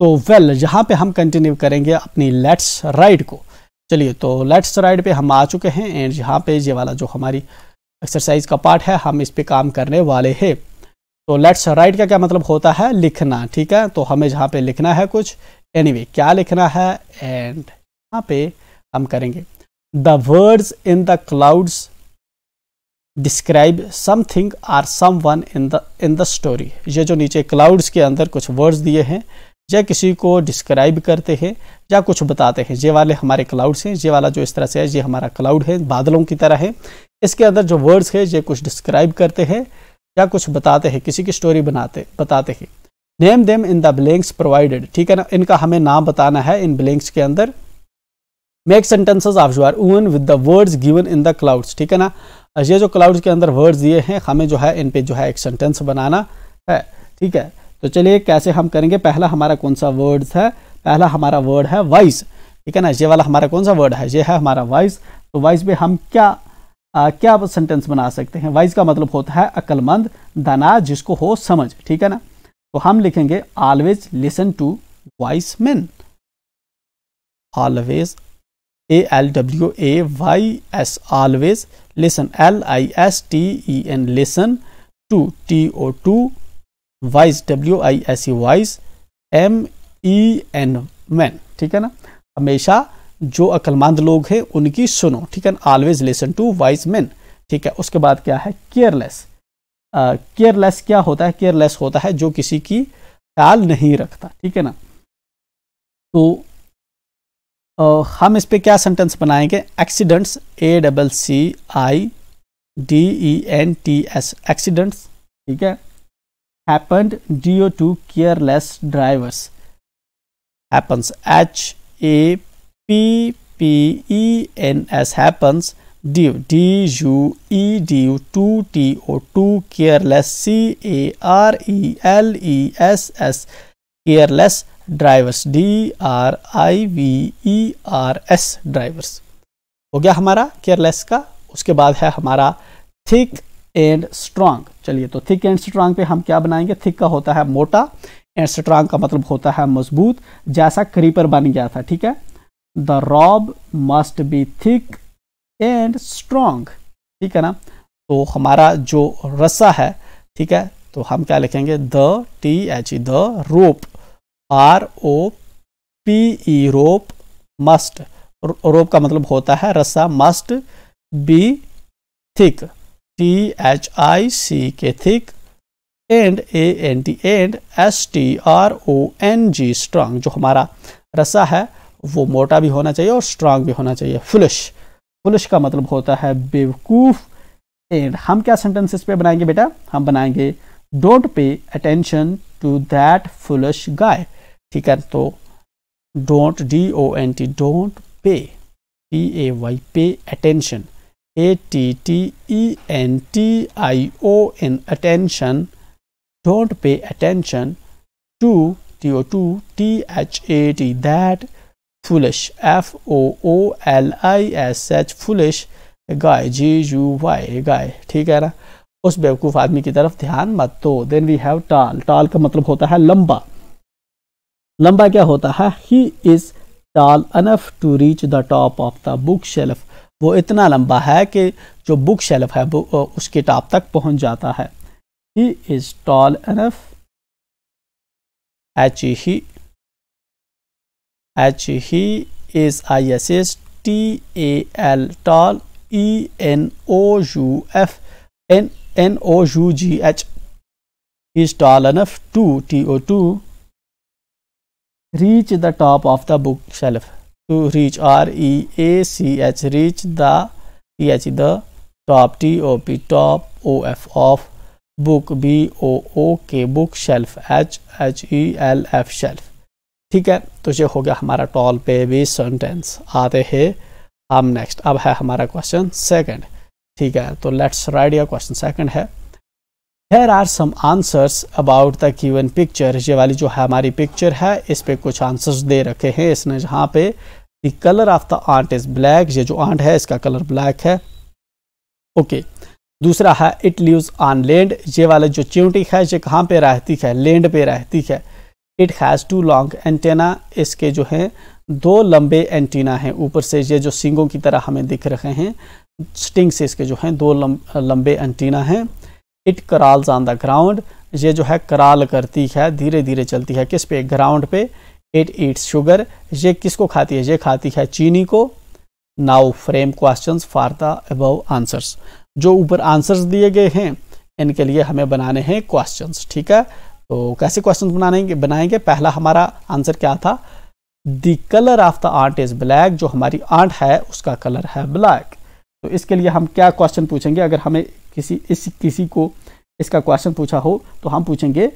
तो वेल यहाँ पे हम कंटिन्यू करेंगे अपनी लेट्स राइड को चलिए तो लेट्स राइड पे हम आ चुके हैं एंड यहाँ पे ये वाला जो हमारी एक्सरसाइज का पार्ट है हम इस पर काम करने वाले हैं तो लेट्स राइट का क्या मतलब होता है लिखना ठीक है तो हमें यहाँ पे लिखना है कुछ एनी anyway, क्या लिखना है एंड यहाँ पे हम करेंगे the words in the clouds describe something are some one in the in the story ये जो नीचे क्लाउड्स के अंदर कुछ वर्ड्स दिए हैं या किसी को डिस्क्राइब करते हैं या कुछ बताते हैं ये वाले हमारे क्लाउड्स हैं ये वाला जो इस तरह से है ये हमारा क्लाउड है बादलों की तरह है इसके अंदर जो वर्ड्स है ये कुछ डिस्क्राइब करते हैं या कुछ बताते हैं किसी की स्टोरी बनाते बताते हैं name them in the blanks provided ठीक है ना इनका हमें नाम बताना है इन ब्लैंक्स के अंदर make sentences of your own with the words given in the clouds ठीक है ना ये जो क्लाउड्स के अंदर वर्ड्स दिए हैं हमें जो है इन पे जो है एक सेंटेंस बनाना है ठीक है तो चलिए कैसे हम करेंगे पहला हमारा कौन सा वर्ड है पहला हमारा वर्ड है वाइस ठीक है ना ये वाला हमारा कौन सा वर्ड है ये है हमारा वॉइस तो वॉइस में हम क्या आ, क्या सेंटेंस बना सकते हैं वाइस का मतलब होता है अक्लमंद दाना जिसको हो समझ ठीक है ना तो हम लिखेंगे always listen to wise man always A L W A Y S always listen L I S T E N listen to T O to wise W I S E wise M E N man ठीक है ना हमेशा जो अकलमंद लोग हैं उनकी सुनो ठीक है ना always listen to wise man ठीक है उसके बाद क्या है केयरलेस केयरलेस क्या होता है केयरलेस होता है जो किसी की ख्याल नहीं रखता ठीक है ना तो uh, हम इस पर क्या सेंटेंस बनाएंगे accidents A double C I D E N T S accidents ठीक है happened due to careless drivers happens h a p p e n s happens due d u e due to t o to careless c a r e l e s s careless drivers d r i v e r s drivers हो गया हमारा careless का उसके बाद है हमारा thick and strong चलिए तो थिक एंड स्ट्रांग पे हम क्या बनाएंगे थिक का होता है मोटा एंड स्ट्रांग का मतलब होता है मजबूत जैसा क्रीपर बन गया था ठीक है the rope must be thick and strong ठीक है ना तो हमारा जो रस्सा है ठीक है तो हम क्या लिखेंगे the T H E the rope R O P E rope must rope का मतलब होता है रस्सा must be thick T H I C K thick and A N D and S T R O N G strong जो हमारा रसा है वो मोटा भी होना चाहिए और स्ट्रांग भी होना चाहिए फुलिश फुलिश का मतलब होता है बेवकूफ एंड हम क्या सेंटेंसेस पे बनाएंगे बेटा हम बनाएंगे don't pay attention to that foolish guy ठीक है तो don't D O N T don't pay P A Y pay attention A T T E N T I O N attention don't pay attention to T O to T H A T that foolish F O O L I S H foolish guy G U Y guy ठीक है ना उस बेवकूफ आदमी की तरफ ध्यान मत दो देन वी हैव टाल टाल का मतलब होता है लंबा लंबा क्या होता है he is tall enough to reach the top of the book shelf वो इतना लंबा है कि जो बुक शेल्फ है उसके टॉप तक पहुंच जाता है he is tall enough H he H he is I S S T A L tall E N O U F N N O U G H is tall enough to T O to reach the top of the book shelf to reach R E A C H reach the T H the top T O P top O F of book B O O के book shelf H H E L F shelf ठीक है तो ये हो गया हमारा toll पे भी सेंटेंस आते हैं हम नेक्स्ट अब है हमारा क्वेश्चन सेकंड ठीक है तो लेट्स राइट या क्वेश्चन सेकंड है here are some answers about the given picture ये वाली जो है हमारी पिक्चर है इस पे कुछ आंसर्स दे रखे हैं इसने जहाँ पे the colour of the ant is black ये जो आंट है इसका कलर ब्लैक है ओके दूसरा है इट लिव्स ऑन लैंड ये वाले जो चिवटी है ये कहाँ पे रहती है लैंड पे रहती है it has two long antenna इसके जो है दो लंबे एंटीना हैं ऊपर से ये जो सिंगों की तरह हमें दिख रहे हैं स्टिंग से इसके जो हैं दो लंबे एंटीना हैं it crawls on the ground ये जो है कराल करती है धीरे धीरे चलती है किस पे ग्राउंड पे इट ईट्स शुगर ये किसको खाती है ये खाती है चीनी को now frame question for the अब आंसर्स जो ऊपर आंसर्स दिए गए हैं इनके लिए हमें बनाने हैं क्वेश्चन ठीक है तो कैसे क्वेश्चन बनाएंगे बनाएंगे पहला हमारा आंसर क्या था the colour of the ant is black जो हमारी आर्ट है उसका कलर है ब्लैक तो इसके लिए हम क्या क्वेश्चन पूछेंगे अगर हमें किसी इस किसी को इसका क्वेश्चन पूछा हो तो हम पूछेंगे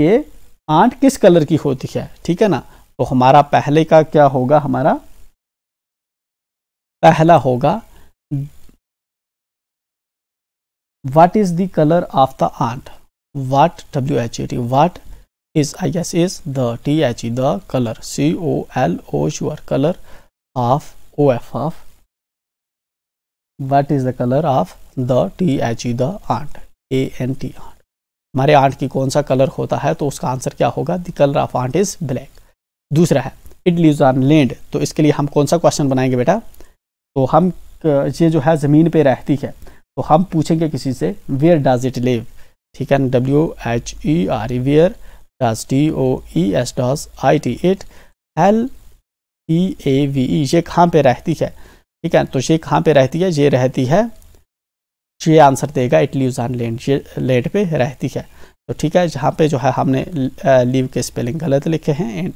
कि आंट किस कलर की होती है ठीक है ना तो हमारा पहले का क्या होगा हमारा पहला होगा what is the colour of the ant what W H E T what is I S is the T H E the colour C O L O U R colour of O F of what is the colour of the T H E the ant A N T ant हमारे ant की कौन सा colour होता है तो उसका answer क्या होगा the colour of ant is black दूसरा है इट लीव्स ऑन लैंड तो इसके लिए हम कौन सा क्वेश्चन बनाएंगे बेटा तो हम ये जो है ज़मीन पे रहती है तो हम पूछेंगे किसी से वेयर डज इट लिव ठीक है W H E R E where does T O E S does I T it L E A V E ये कहाँ पे रहती है ठीक है तो ये कहाँ पे रहती है ये रहती है ये आंसर देगा इटली यूजान लैंड ये लैंड पे रहती है तो ठीक है जहाँ पे जो है हमने लीव के स्पेलिंग गलत लिखे हैं एंड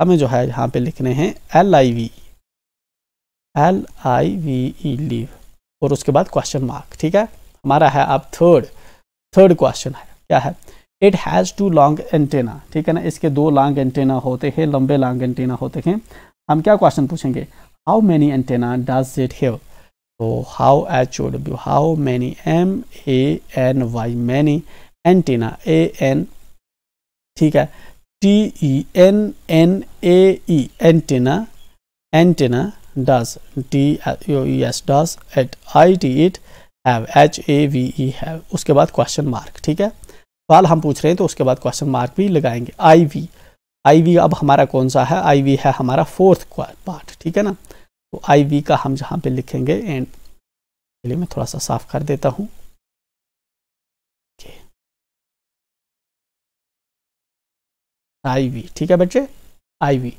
हमें जो है यहाँ पे लिखने हैं L I V L I V E live और उसके बाद क्वेश्चन मार्क ठीक है हमारा है अब थर्ड थर्ड क्वेश्चन है क्या है it has two long antenna ठीक है ना इसके दो लॉन्ग एंटेना होते हैं लंबे लॉन्ग एंटेना होते हैं हम क्या क्वेश्चन पूछेंगे how many antenna does it have तो how H O W how many M A N Y many antenna A N ठीक है T E N N A E antenna antenna does T S does it I T it have H A V E have उसके बाद question mark ठीक है सवाल हम पूछ रहे हैं तो उसके बाद क्वेश्चन मार्क भी लगाएंगे आई वी आई वी अब हमारा कौन सा है आई वी है हमारा फोर्थ पार्ट ठीक है ना तो आई वी का हम जहाँ पे लिखेंगे एंड पहले मैं थोड़ा सा साफ कर देता हूँ आई वी ठीक है बच्चे आई वी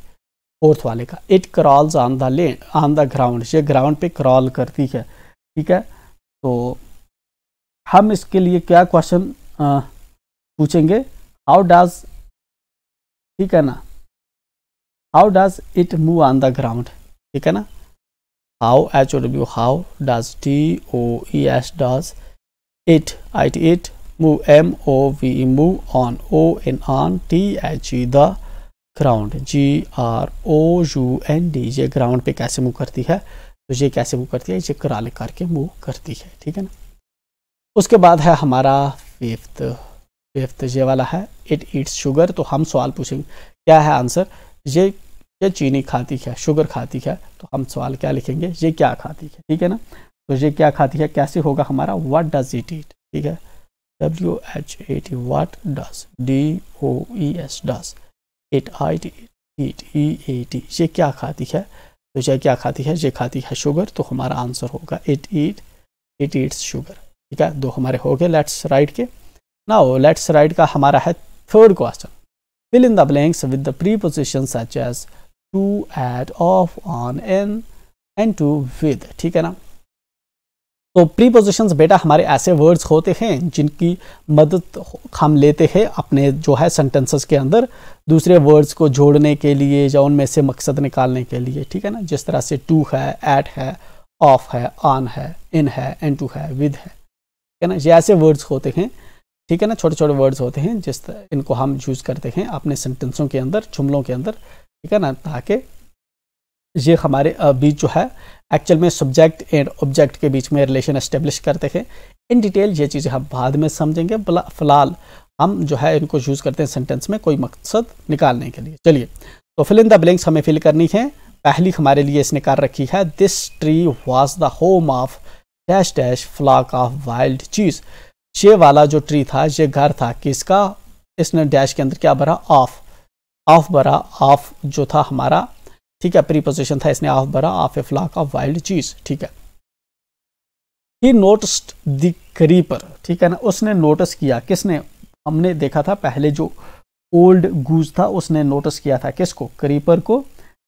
फोर्थ वाले का it crawls on the lane on the ground ये ग्राउंड पे क्रॉल करती है ठीक है तो हम इसके लिए क्या क्वेश्चन पूछेंगे हाउ डज ठीक है ना how does it move on the ground ठीक है ना how h o w how does t o e s does it t it move m o v e move on o n on t h e the ground G R O U N D ये ground पे कैसे move करती है तो ये कैसे move करती है ये कराल करके मूव करती है ठीक है ना उसके बाद है हमारा फिफ्थ फिफ्थ ये वाला है इट ईट्स शुगर तो हम सवाल पूछेंगे क्या है आंसर ये या चीनी खाती है शुगर खाती है तो हम सवाल क्या लिखेंगे ये क्या खाती है ठीक है ना तो ये क्या खाती है कैसे होगा हमारा वाट डज इट ईट ठीक है W H A T what does D O E S does it I T eat E A T ये क्या खाती है तो ये क्या खाती है ये खाती है शुगर तो हमारा आंसर होगा it eat it eats sugar ठीक है दो हमारे हो गए लेट्स राइट के ना लेट्स राइट का हमारा है third question fill in the blanks with the prepositions such as to at of on in and to with ठीक है ना तो प्रीपोजिशंस बेटा हमारे ऐसे वर्ड्स होते हैं जिनकी मदद हम लेते हैं अपने जो है सेंटेंसेस के अंदर दूसरे वर्ड्स को जोड़ने के लिए या उनमें से मकसद निकालने के लिए ठीक है ना जिस तरह से टू है एट है ऑफ है ऑन है इन है एन टू है विद है ठीक है ना ये ऐसे वर्ड्स होते हैं ठीक है ना छोटे छोटे वर्ड्स होते हैं जिस इनको हम यूज़ करते हैं अपने सेंटेंसों के अंदर जुमलों के अंदर ठीक है ना ताकि ये हमारे बीच जो है एक्चुअल में सब्जेक्ट एंड ऑब्जेक्ट के बीच में रिलेशन एस्टेब्लिश करते हैं इन डिटेल ये चीज़ें हम बाद में समझेंगे फिलहाल हम जो है इनको यूज़ करते हैं सेंटेंस में कोई मकसद निकालने के लिए चलिए तो फिल इन द ब्लैंक्स हमें फिल करनी है पहली हमारे लिए इसने कर रखी है this tree was the home of dash dash flock of wild geese ये वाला जो ट्री था ये घर था किसका इसने डैश के अंदर क्या भरा ऑफ ऑफ बरा ऑफ जो था हमारा ठीक है प्रीपोजिशन था इसने ऑफ बरा of a flock of wild geese ठीक है ही नोटिस द ठीक है ना उसने नोटिस किया किसने हमने देखा था पहले जो ओल्ड गूज था उसने नोटिस किया था किसको करीपर को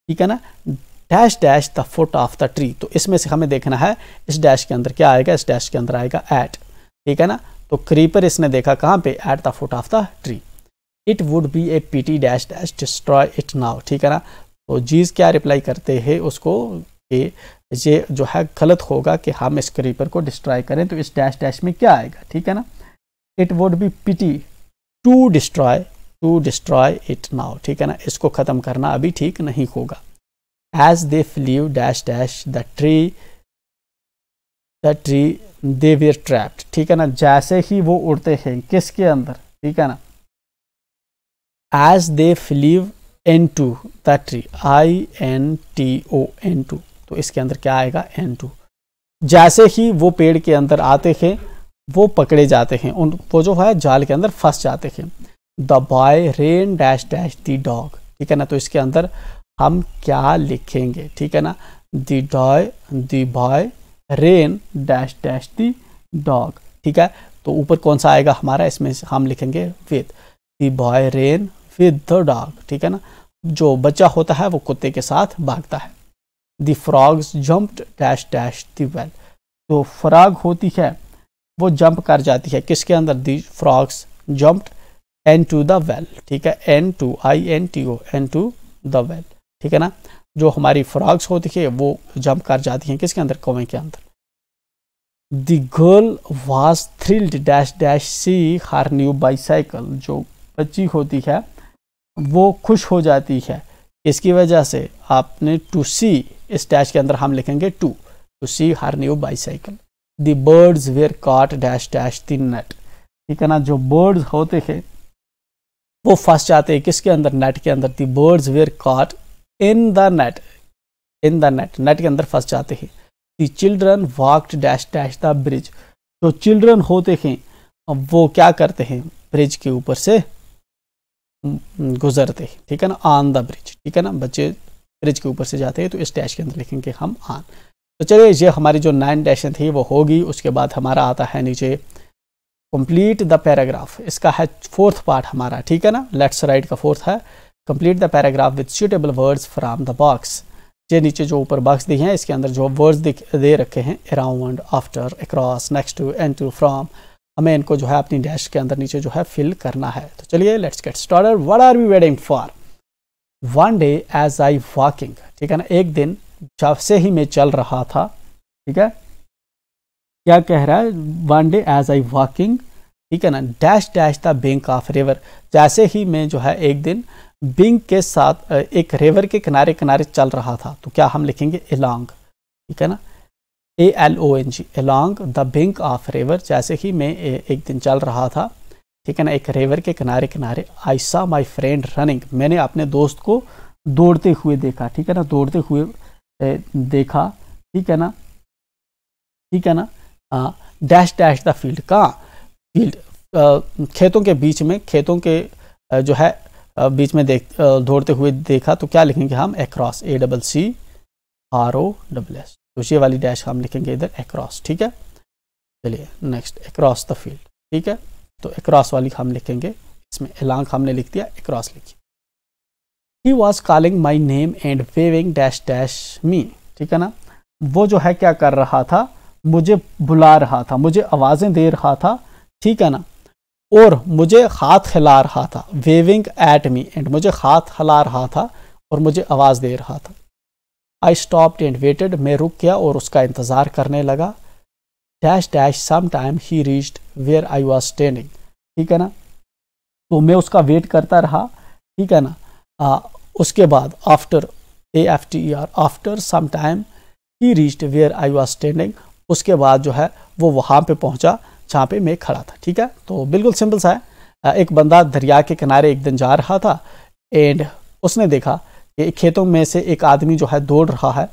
ठीक है ना dash dash the foot of the tree तो इसमें से हमें देखना है इस डैश के अंदर क्या आएगा इस डैश के अंदर आएगा एट ठीक है ना तो क्रीपर इसने देखा कहाँ पे at the foot of the tree it would be a pity dash dash destroy it now ठीक है ना तो जीज क्या रिप्लाई करते हैं उसको कि ये जो है गलत होगा कि हम इस क्रीपर को डिस्ट्रॉय करें तो इस डैश डैश में क्या आएगा ठीक है ना it would be pity to destroy to destroy it now ठीक है ना इसको ख़त्म करना अभी ठीक नहीं होगा as they flew dash dash the tree the tree they were trapped ठीक है ना जैसे ही वो उड़ते हैं किसके अंदर ठीक है ना as they flew into the tree I N T O into तो इसके अंदर क्या आएगा एन टू जैसे ही वो पेड़ के अंदर आते थे वो पकड़े जाते हैं उन वो जो है जाल के अंदर फंस जाते हैं the boy ran dash dash the dog ठीक है ना तो इसके अंदर हम क्या लिखेंगे ठीक है ना the boy the boy ran dash dash the dog ठीक है तो ऊपर कौन सा आएगा हमारा इसमें हम लिखेंगे with the boy ran with the dog ठीक है ना जो बच्चा होता है वो कुत्ते के साथ भागता है the frogs jumped dash dash दैल जो फ्रॉग होती है वो जंप कर जाती है किसके अंदर the frogs jumped into the well ठीक है into I N T O into the well ठीक है ना जो हमारी फ्रॉग्स होती है वो जंप कर जाती हैं किसके अंदर कौवे के अंदर the girl was thrilled dash dash see her new bicycle जो बच्ची होती है वो खुश हो जाती है इसकी वजह से आपने टू सी इस डैश के अंदर हम लिखेंगे to to see her new bicycle the birds were caught dash dash the net ठीक है ना जो बर्ड्स होते थे वो फंस जाते हैं किसके अंदर नेट के अंदर the birds were caught in the net in the net net के अंदर फंस जाते हैं the children walked dash dash the bridge जो चिल्ड्रन होते हैं वो क्या करते हैं ब्रिज के ऊपर से गुजरते ठीक है ना ऑन द ब्रिज ठीक है ना बच्चे ब्रिज के ऊपर से जाते हैं तो इस डैश के अंदर लिखेंगे हम ऑन तो चलिए ये हमारी जो नाइन डैशन थी वो होगी उसके बाद हमारा आता है नीचे कंप्लीट द पैराग्राफ इसका है फोर्थ पार्ट हमारा ठीक है ना लेट्स राइट का फोर्थ है complete the paragraph with suitable words from the box ये नीचे जो ऊपर बॉक्स दिए हैं इसके अंदर जो वर्ड्स दे रखे हैं around after across next to and to from हमें इनको जो है अपनी डैश के अंदर नीचे जो है फिल करना है तो चलिए let's get started what are we waiting for one day as I walking ठीक है ना एक दिन जब से ही मैं चल रहा था ठीक है क्या कह रहा है one day as I walking ठीक है ना dash dash the bank of river जैसे ही मैं जो है एक दिन बिंग के साथ एक रिवर के किनारे किनारे चल रहा था तो क्या हम लिखेंगे एलॉन्ग ठीक है ना A L O N G along the bank of river जैसे ही मैं एक दिन चल रहा था ठीक है ना एक रेवर के किनारे किनारे आई सा माई फ्रेंड रनिंग मैंने अपने दोस्त को दौड़ते हुए देखा ठीक है ना दौड़ते हुए देखा ठीक है ना ठीक है ना डैश डैश द फील्ड का फील्ड खेतों के बीच में खेतों के जो है बीच में देख दौड़ते हुए देखा तो क्या लिखेंगे हम across A double C R O double S तो ये वाली डैश हम लिखेंगे इधर एक्रॉस ठीक है चलिए नेक्स्ट एक्रॉस द फील्ड ठीक है तो एक्रॉस वाली हम लिखेंगे इसमें एलांग हमने लिख दिया एक्रॉस लिखी ही was calling my name and waving dash dash me ठीक है ना वो जो है क्या कर रहा था मुझे बुला रहा था मुझे आवाज़ें दे रहा था ठीक है ना और मुझे हाथ हिला रहा था वेविंग एट मी एंड मुझे हाथ हिला रहा था और मुझे आवाज़ दे रहा था आई स्टॉप्ड एंड वेटेड मैं रुक गया और उसका इंतज़ार करने लगा dash dash some time he reached where I was standing ठीक है ना तो मैं उसका वेट करता रहा ठीक है ना आ, उसके बाद after A F T E R after some time he reached where I was standing उसके बाद जो है वो वहाँ पे पहुँचा जहाँ पे मैं खड़ा था ठीक है तो बिल्कुल सिंपल सा है एक बंदा दरिया के किनारे एक दिन जा रहा था एंड उसने देखा खेतों में से एक आदमी जो है दौड़ रहा है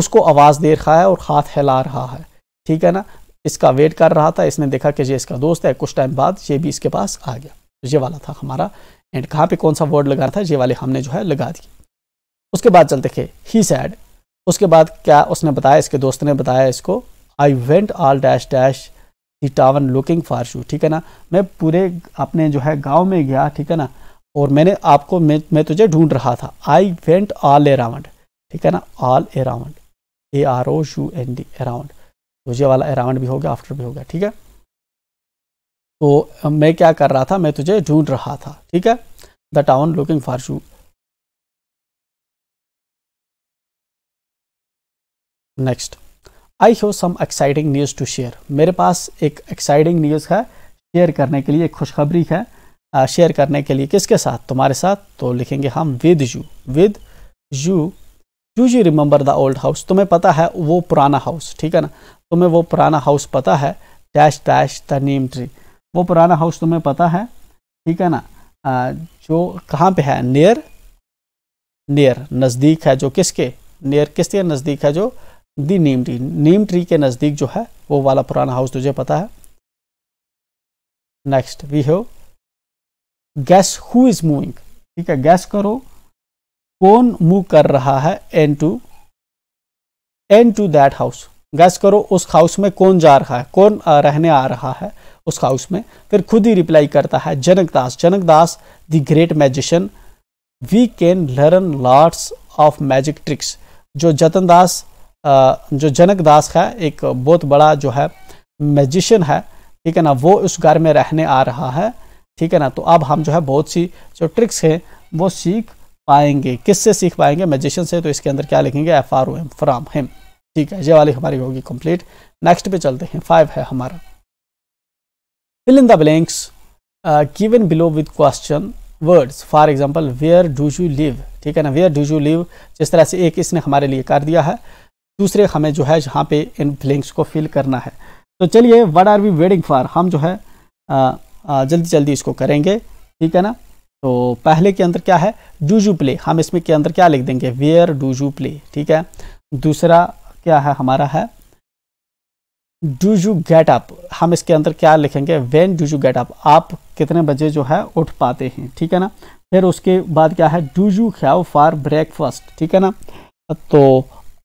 उसको आवाज़ दे रहा है और हाथ हिला रहा है ठीक है ना इसका वेट कर रहा था इसने देखा कि ये इसका दोस्त है कुछ टाइम बाद ये भी इसके पास आ गया तो ये वाला था हमारा एंड कहाँ पे कौन सा वर्ड लगा था ये वाले हमने जो है लगा दिए उसके बाद चलते थे ही सैड उसके बाद क्या उसने बताया इसके दोस्त ने बताया इसको I went all dash dash the town looking for shoe ठीक है ना मैं पूरे अपने जो है गाँव में गया ठीक है ना और मैंने आपको मैं मैं तुझे ढूंढ रहा था आई वेंट ऑल अराउंड ठीक है ना all around A R O U N D around तुझे वाला अराउंड भी होगा आफ्टर भी गया ठीक है तो मैं क्या कर रहा था मैं तुझे ढूंढ रहा था ठीक है the town looking for shoe next I have some exciting news to share मेरे पास एक एक्साइटिंग न्यूज़ है शेयर करने के लिए एक खुशखबरी है शेयर करने के लिए किसके साथ तुम्हारे साथ तो लिखेंगे हम with you with you you you remember the old house तुम्हें पता है वो पुराना हाउस ठीक है ना तुम्हें वो पुराना हाउस पता है dash dash the neem tree वो पुराना हाउस तुम्हें पता है ठीक है ना जो कहाँ पे है नियर नियर नज़दीक है जो किसके नियर किसके नज़दीक है जो दी नीम ट्री नीम ट्री के नज़दीक जो है वो वाला पुराना हाउस तुझे पता है next we have guess who is moving ठीक है गैस करो कौन मूव कर रहा है into into that house guess करो उस हाउस में कौन जा रहा है कौन रहने आ रहा है उस हाउस में फिर खुद ही रिप्लाई करता है Janakdas Janakdas Janak Das the great magician we can learn lots of magic tricks जो जतन दास जो जनक दास है एक बहुत बड़ा जो है मैजिशियन है ठीक है ना वो उस घर में रहने आ रहा है ठीक है ना तो अब हम जो है बहुत सी जो ट्रिक्स हैं वो सीख पाएंगे किससे सीख पाएंगे मैजिशियन से तो इसके अंदर क्या लिखेंगे F R O M from him ठीक है ये वाली हमारी होगी कंप्लीट नेक्स्ट पे चलते हैं फाइव है हमारा fill in the blanks given below with question words for example where do you live ठीक है ना वेयर डू यू लिव जिस तरह से एक इसने हमारे लिए कर दिया है दूसरे हमें जो है यहाँ पे इन ब्लैंक्स को फिल करना है तो चलिए what are we waiting for हम जो है uh, जल्दी जल्दी इसको करेंगे ठीक है ना तो पहले के अंदर क्या है डू यू प्ले हम इसमें के अंदर क्या लिख देंगे वेयर डू यू प्ले ठीक है दूसरा क्या है हमारा है डू यू गेट अप हम इसके अंदर क्या लिखेंगे when do you get up आप कितने बजे जो है उठ पाते हैं ठीक है ना फिर उसके बाद क्या है do you have for breakfast ठीक है ना तो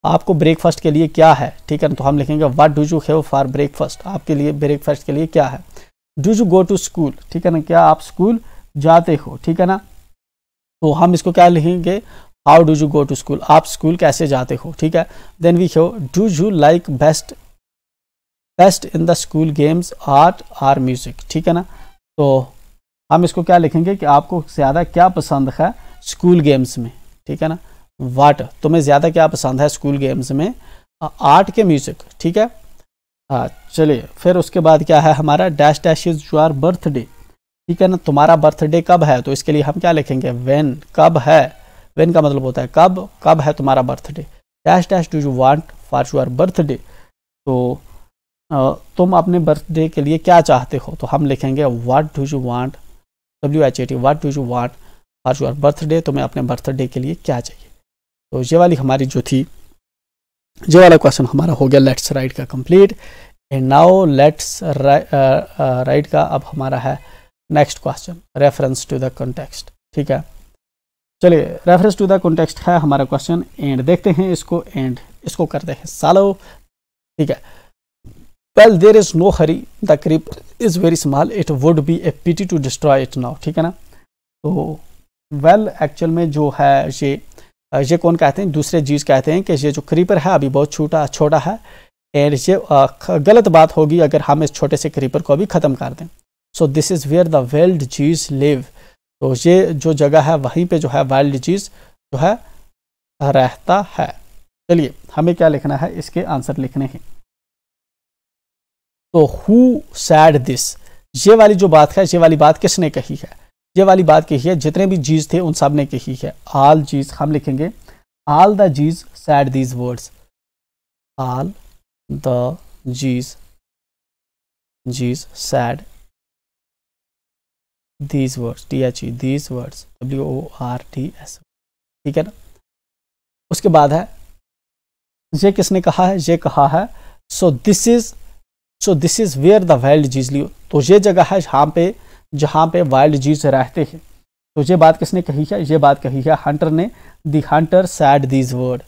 आपको ब्रेकफास्ट के लिए क्या है ठीक है ना तो हम लिखेंगे what do you have for breakfast आपके लिए ब्रेकफास्ट के लिए क्या है do you go to school ठीक है ना क्या आप स्कूल जाते हो ठीक है ना तो हम इसको क्या लिखेंगे how do you go to school आप स्कूल कैसे जाते हो ठीक है then we show do you like best best in the school games art or music ठीक है ना तो हम इसको क्या लिखेंगे कि आपको ज़्यादा क्या पसंद है स्कूल गेम्स में ठीक है ना वाट तुम्हें ज़्यादा क्या पसंद है स्कूल गेम्स में आर्ट के म्यूज़िक ठीक है हाँ चलिए फिर उसके बाद क्या है हमारा dash dash is your birthday ठीक है ना तुम्हारा बर्थडे कब है तो इसके लिए हम क्या लिखेंगे वेन कब है वेन का मतलब होता है कब कब है तुम्हारा birthday dash dash do you want for your birthday तो तुम अपने बर्थडे के लिए क्या चाहते हो तो हम लिखेंगे what do you want W H A T what do you want for your birthday तुम्हें अपने बर्थडे के लिए क्या चाहिए तो ये वाली हमारी जो थी जो वाला क्वेश्चन हमारा हो गया लेट्स राइट का complete and now let's write का अब हमारा है next question reference to the context ठीक है चलिए रेफरेंस टू द कॉन्टेक्स्ट है हमारा क्वेश्चन एंड देखते हैं इसको एंड इसको करते हैं सालो ठीक है well there is no hurry the creep is very small it would be a pity to destroy it now ठीक है ना तो वेल well, एक्चुअल में जो है ये ये कौन कहते हैं दूसरे जीज कहते हैं कि ये जो क्रीपर है अभी बहुत छोटा छोटा है एंड ये गलत बात होगी अगर हम इस छोटे से क्रीपर को अभी ख़त्म कर दें so this is where the world geese live तो ये जो जगह है वहीं पे जो है वाइल्ड जीज जो है रहता है चलिए हमें क्या लिखना है इसके आंसर लिखने हैं तो हु सैड दिस ये वाली जो बात है ये वाली बात किसने कही है ये वाली बात कही है जितने भी जीज थे उन सब ने कही है आल जीज हम लिखेंगे all the geese said these words all the geese geese said these words T H E these words W O R T S ठीक है ना उसके बाद है ये किसने कहा है ये कहा है so this is so this is where the world geese live तो ये जगह है यहाँ पे जहाँ पे वाइल्ड जीज रहते हैं तो ये बात किसने कही है ये बात कही है हंटर ने the hunter said these word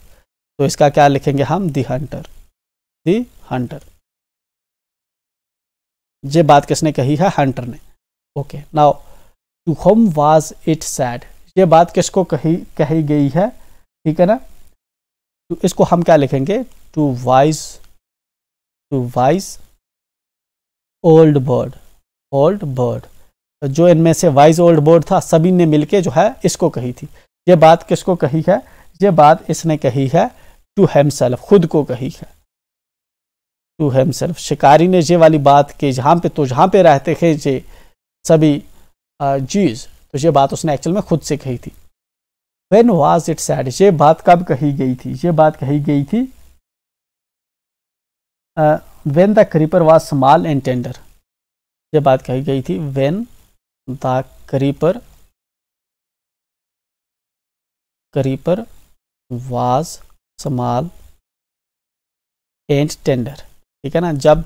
तो इसका क्या लिखेंगे हम दी हंटर दी हंटर ये बात किसने कही है हंटर ने okay now to whom was it said ये बात किसको कही कही गई है ठीक है ना तो इसको हम क्या लिखेंगे to wise to wise old bird old bird जो इनमें से वाइज ओल्ड बोर्ड था सभी ने मिलके जो है इसको कही थी ये बात किसको कही है ये बात इसने कही है टू हेमसेल्फ खुद को कही है टू हेमसेल्फ शिकारी ने ये वाली बात की जहाँ पे तो जहाँ पे रहते थे ये सभी जीज तो ये बात उसने एक्चुअल में खुद से कही थी वेन वॉज इट सैड ये बात कब कही गई थी ये बात कही गई थी when the creeper was small and tender ये बात कही गई थी वेन दाग करी पर करी पर वाज समाल एंड टेंडर ठीक है ना जब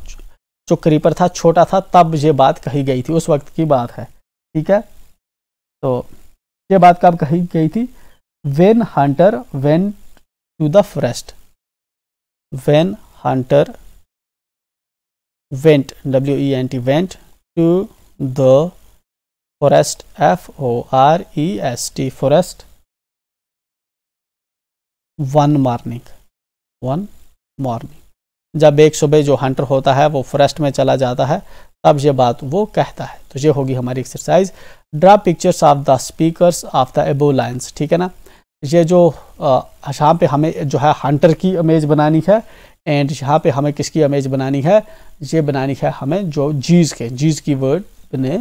जो करीपर था छोटा था तब ये बात कही गई थी उस वक्त की बात है ठीक है तो ये बात कब कही गई थी when hunter went to the forest when hunter went W E N T went to the forest f o r e s t forest one morning one morning जब एक सुबह जो हंटर होता है वो फॉरेस्ट में चला जाता है तब ये बात वो कहता है तो ये होगी हमारी exercise draw pictures of the speakers of the above lines ठीक है ना ये जो यहाँ पे हमें जो है हंटर की इमेज बनानी है एंड यहाँ पे हमें किसकी इमेज बनानी है ये बनानी है हमें जो जीज के जीज की वर्ड बने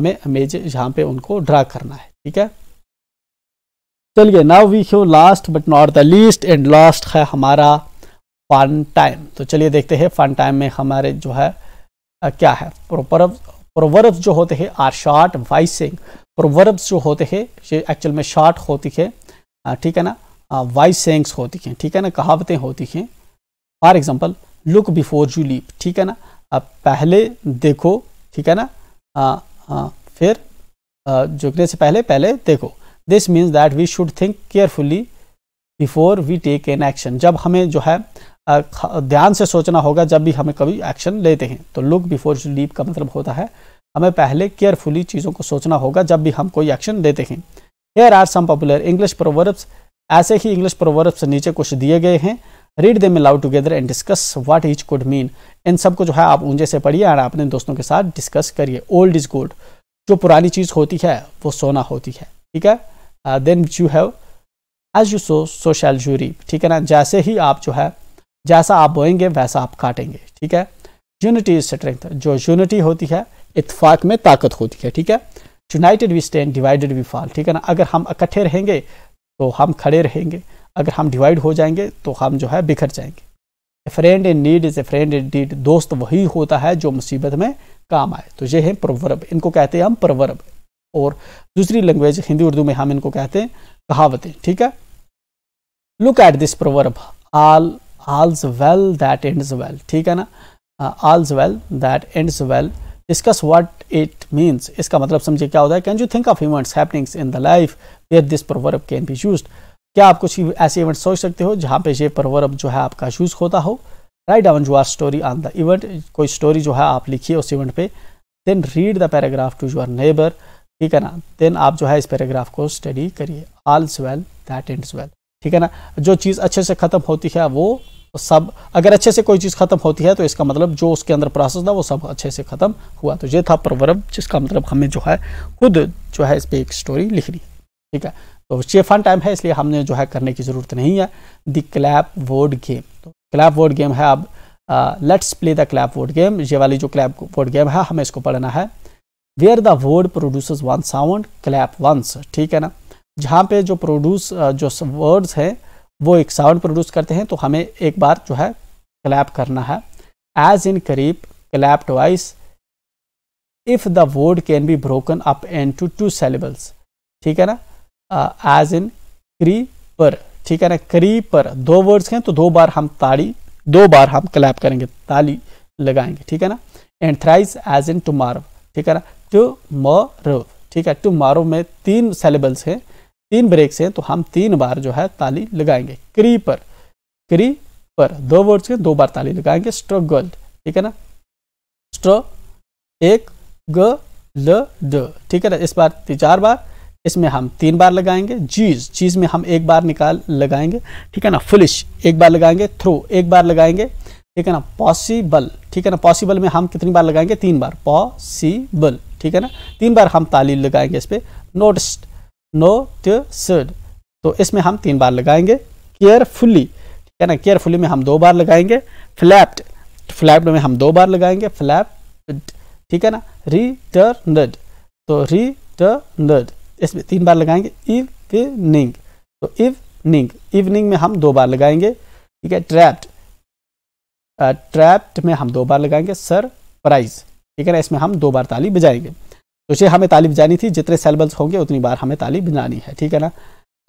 हमें इमेज यहाँ पे उनको ड्रा करना है ठीक है चलिए now we show last but not the least and last है हमारा फन टाइम तो चलिए देखते हैं फन टाइम में हमारे जो है क्या है प्रोपर्व प्रोवर्ब्स जो होते हैं आर शॉर्ट वाइसिंग प्रोवर्ब्स जो होते हैं ये एक्चुअल में शॉर्ट होती है ठीक है ना वाइसेंग्स होती हैं ठीक है ना कहावतें होती हैं for example look before you leap ठीक है ना पहले देखो ठीक है ना हाँ फिर झुकने से पहले पहले देखो this means that we should think carefully before we take an action जब हमें जो है ध्यान से सोचना होगा जब भी हमें कभी एक्शन लेते हैं तो लुक बिफोर यू लीप का मतलब होता है हमें पहले केयरफुली चीज़ों को सोचना होगा जब भी हम कोई एक्शन लेते हैं here are some popular English proverbs ऐसे ही इंग्लिश प्रोवर्ब्स नीचे कुछ दिए गए हैं read them loud together and discuss what each could mean इन सब को जो है आप ऊंचे से पढ़िए और अपने दोस्तों के साथ डिस्कस करिए ओल्ड इज गोल्ड जो पुरानी चीज़ होती है वो सोना होती है ठीक है then you have as you sow so shall you reap ठीक है ना जैसे ही आप जो है जैसा आप बोएंगे वैसा आप काटेंगे ठीक है यूनिटी इज स्ट्रेंथ जो यूनिटी होती है इतफाक में ताकत होती है ठीक है united we stand divided we fall ठीक है ना अगर हम इकट्ठे रहेंगे तो हम खड़े रहेंगे अगर हम डिवाइड हो जाएंगे तो हम जो है बिखर जाएंगे a friend in need is a friend in deed दोस्त वही होता है जो मुसीबत में काम आए तो ये है प्रवरब इनको कहते हैं हम प्रवरब और दूसरी लैंग्वेज हिंदी उर्दू में हम इनको कहते हैं कहावतें ठीक है look at this proverb all all's well that ends well ठीक है ना all's well that ends well discuss what it means इसका मतलब समझिए क्या होता है can you think of events happenings in the life where this proverb can be use क्या आप कुछ ऐसे इवेंट सोच सकते हो जहाँ पे ये प्रवरब जो है आपका यूज़ होता हो write down your story on the event कोई स्टोरी जो है आप लिखिए उस इवेंट पे then read the paragraph to your neighbour ठीक है ना देन आप जो है इस पैराग्राफ को स्टडी करिए all's well that end well ठीक है ना जो चीज़ अच्छे से ख़त्म होती है वो सब अगर अच्छे से कोई चीज़ ख़त्म होती है तो इसका मतलब जो उसके अंदर प्रोसेस था वो सब अच्छे से ख़त्म हुआ तो ये था प्रवरब जिसका मतलब हमें जो है खुद जो है इस पर एक स्टोरी लिखनी ठीक है तो ये फन टाइम है इसलिए हमने जो है करने की ज़रूरत नहीं है द क्लैप वर्ड गेम तो क्लैप वर्ड गेम है अब let's play the clap word game ये वाली जो क्लैप वर्ड गेम है हमें इसको पढ़ना है where the word produce one sound clap once ठीक है ना जहाँ पे जो प्रोड्यूस जो वर्ड्स हैं वो एक साउंड प्रोड्यूस करते हैं तो हमें एक बार जो है क्लैप करना है एज इन करीब clap twice if the word can be broken up and two two syllables ठीक है ना एज इन क्री पर ठीक है ना क्री पर दो वर्ड्स हैं तो दो बार हम ताड़ी दो बार हम क्लैप करेंगे ताली लगाएंगे ठीक है ना एंड एज इन टुमारो ठीक है ना मो ठीक है टुमारो में तीन सेलेबल्स हैं तीन ब्रेक्स हैं तो हम तीन बार जो है ताली लगाएंगे क्री पर क्री पर दो वर्ड्स हैं दो बार ताली लगाएंगे स्ट्रगल ठीक है ना स्ट्र एक ग ल ठीक है ना इस बार चार बार इसमें हम तीन बार लगाएंगे जीज चीज़ में हम एक बार निकाल लगाएंगे ठीक है ना फुलिश एक बार लगाएंगे थ्रो एक बार लगाएंगे ठीक है ना पॉसिबल ठीक है ना पॉसिबल में हम कितनी बार लगाएंगे तीन बार पॉसिबल ठीक है ना तीन बार हम ताली लगाएंगे इस पर नो नोटिसड तो इसमें हम तीन बार लगाएंगे केयरफुली ठीक है ना केयरफुली में हम दो बार लगाएंगे फ्लैप्ड फ्लैप्ड में हम दो बार लगाएंगे फ्लैप्ड ठीक है ना रिटर्नड तो रिटर्नड इस पर तीन बार लगाएंगे इवनिंग तो इवनिंग इवनिंग में हम दो बार लगाएंगे ठीक है ट्रैप्ड ट्रैप्ड में हम दो बार लगाएंगे सर प्राइज ठीक है ना इसमें हम दो बार ताली बजाएंगे तो ये हमें ताली बजानी थी जितने सेलेबल्स होंगे उतनी बार हमें ताली बजानी है ठीक है ना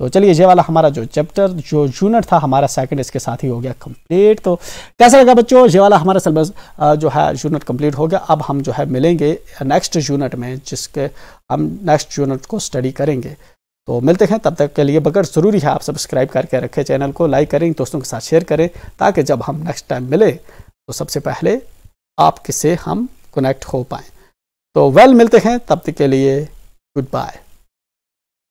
तो चलिए ये वाला हमारा जो चैप्टर जो यूनिट था हमारा सेकंड इसके साथ ही हो गया कंप्लीट तो कैसा लगा बच्चों ये वाला हमारा सिलेबस जो है यूनिट कंप्लीट हो गया अब हम जो है मिलेंगे नेक्स्ट यूनिट में जिसके हम नेक्स्ट यूनिट को स्टडी करेंगे तो मिलते हैं तब तक के लिए बगैर ज़रूरी है आप सब्सक्राइब करके रखें चैनल को लाइक करें दोस्तों के साथ शेयर करें ताकि जब हम नेक्स्ट टाइम मिले तो सबसे पहले आप से हम कनेक्ट हो पाएँ तो वेल मिलते हैं तब तक के लिए गुड बाय